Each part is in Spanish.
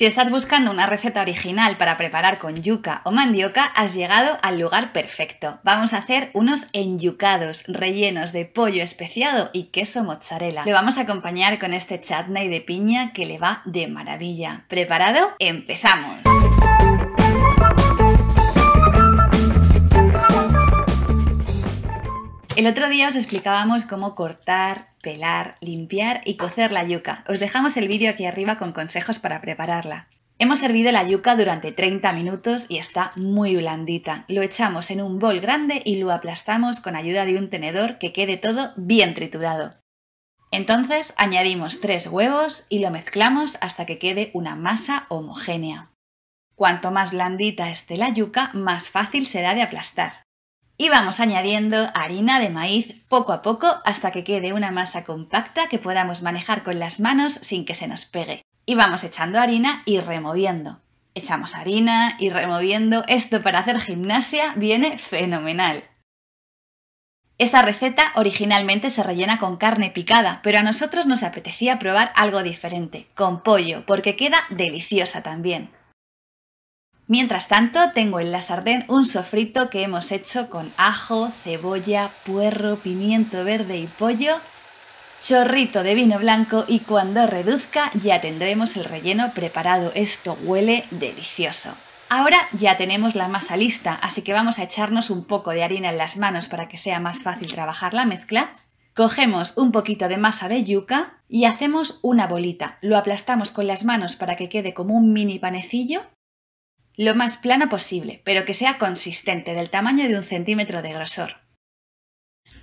Si estás buscando una receta original para preparar con yuca o mandioca, has llegado al lugar perfecto. Vamos a hacer unos enyucados rellenos de pollo especiado y queso mozzarella. Lo vamos a acompañar con este chutney de piña que le va de maravilla. ¿Preparado? ¡Empezamos! El otro día os explicábamos cómo cortar pelar, limpiar y ah. cocer la yuca. Os dejamos el vídeo aquí arriba con consejos para prepararla. Hemos servido la yuca durante 30 minutos y está muy blandita. Lo echamos en un bol grande y lo aplastamos con ayuda de un tenedor que quede todo bien triturado. Entonces añadimos tres huevos y lo mezclamos hasta que quede una masa homogénea. Cuanto más blandita esté la yuca, más fácil será de aplastar. Y vamos añadiendo harina de maíz poco a poco hasta que quede una masa compacta que podamos manejar con las manos sin que se nos pegue. Y vamos echando harina y removiendo. Echamos harina y removiendo. Esto para hacer gimnasia viene fenomenal. Esta receta originalmente se rellena con carne picada, pero a nosotros nos apetecía probar algo diferente, con pollo, porque queda deliciosa también. Mientras tanto, tengo en la sartén un sofrito que hemos hecho con ajo, cebolla, puerro, pimiento verde y pollo, chorrito de vino blanco y cuando reduzca ya tendremos el relleno preparado. Esto huele delicioso. Ahora ya tenemos la masa lista, así que vamos a echarnos un poco de harina en las manos para que sea más fácil trabajar la mezcla. Cogemos un poquito de masa de yuca y hacemos una bolita. Lo aplastamos con las manos para que quede como un mini panecillo lo más plano posible, pero que sea consistente, del tamaño de un centímetro de grosor.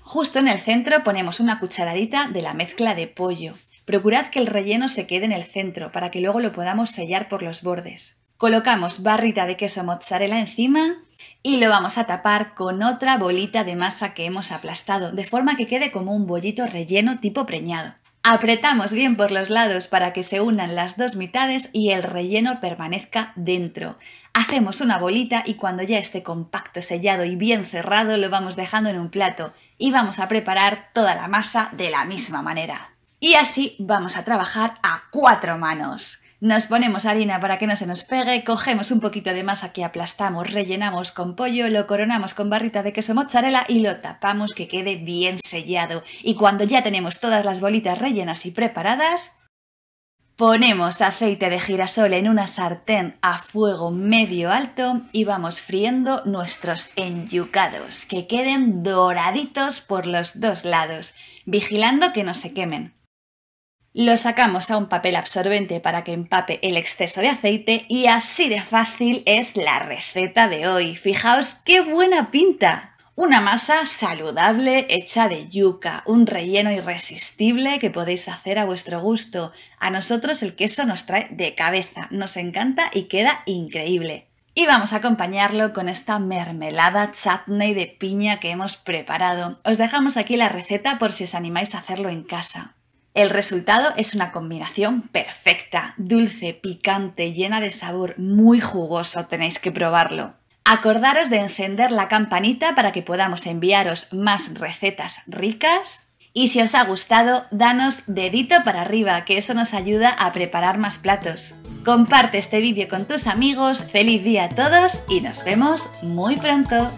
Justo en el centro ponemos una cucharadita de la mezcla de pollo. Procurad que el relleno se quede en el centro para que luego lo podamos sellar por los bordes. Colocamos barrita de queso mozzarella encima y lo vamos a tapar con otra bolita de masa que hemos aplastado, de forma que quede como un bollito relleno tipo preñado. Apretamos bien por los lados para que se unan las dos mitades y el relleno permanezca dentro. Hacemos una bolita y cuando ya esté compacto, sellado y bien cerrado lo vamos dejando en un plato y vamos a preparar toda la masa de la misma manera. Y así vamos a trabajar a cuatro manos. Nos ponemos harina para que no se nos pegue, cogemos un poquito de masa que aplastamos, rellenamos con pollo, lo coronamos con barrita de queso mozzarella y lo tapamos que quede bien sellado. Y cuando ya tenemos todas las bolitas rellenas y preparadas, ponemos aceite de girasol en una sartén a fuego medio alto y vamos friendo nuestros enyucados, que queden doraditos por los dos lados, vigilando que no se quemen. Lo sacamos a un papel absorbente para que empape el exceso de aceite y así de fácil es la receta de hoy. Fijaos qué buena pinta. Una masa saludable hecha de yuca, un relleno irresistible que podéis hacer a vuestro gusto. A nosotros el queso nos trae de cabeza, nos encanta y queda increíble. Y vamos a acompañarlo con esta mermelada chutney de piña que hemos preparado. Os dejamos aquí la receta por si os animáis a hacerlo en casa. El resultado es una combinación perfecta, dulce, picante, llena de sabor, muy jugoso, tenéis que probarlo. Acordaros de encender la campanita para que podamos enviaros más recetas ricas. Y si os ha gustado, danos dedito para arriba, que eso nos ayuda a preparar más platos. Comparte este vídeo con tus amigos, feliz día a todos y nos vemos muy pronto.